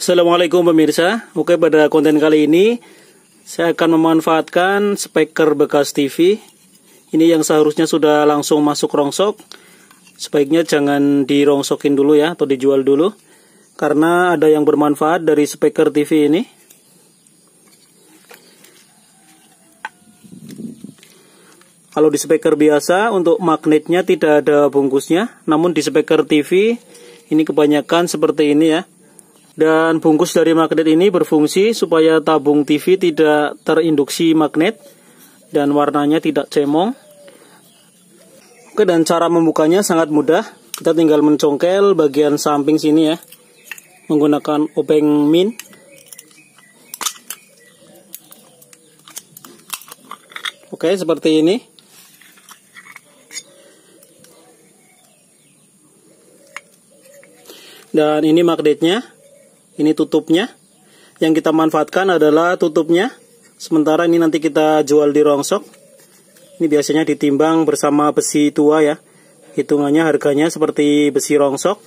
Assalamualaikum pemirsa. Oke, pada konten kali ini saya akan memanfaatkan speaker bekas TV. Ini yang seharusnya sudah langsung masuk rongsok. Sebaiknya jangan dirongsokin dulu ya atau dijual dulu karena ada yang bermanfaat dari speaker TV ini. Kalau di speaker biasa untuk magnetnya tidak ada bungkusnya, namun di speaker TV ini kebanyakan seperti ini ya dan bungkus dari magnet ini berfungsi supaya tabung TV tidak terinduksi magnet dan warnanya tidak cemong. Oke, dan cara membukanya sangat mudah. Kita tinggal mencongkel bagian samping sini ya. Menggunakan obeng min. Oke, seperti ini. Dan ini magnetnya ini tutupnya. Yang kita manfaatkan adalah tutupnya. Sementara ini nanti kita jual di rongsok. Ini biasanya ditimbang bersama besi tua ya. Hitungannya harganya seperti besi rongsok.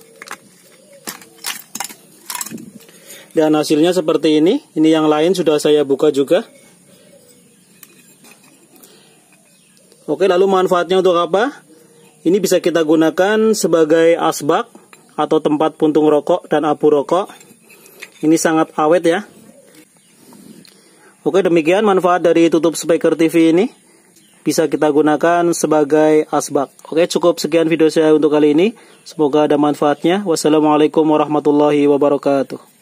Dan hasilnya seperti ini. Ini yang lain sudah saya buka juga. Oke, lalu manfaatnya untuk apa? Ini bisa kita gunakan sebagai asbak atau tempat puntung rokok dan abu rokok. Ini sangat awet ya. Oke, demikian manfaat dari tutup speaker TV ini. Bisa kita gunakan sebagai asbak. Oke, cukup sekian video saya untuk kali ini. Semoga ada manfaatnya. Wassalamualaikum warahmatullahi wabarakatuh.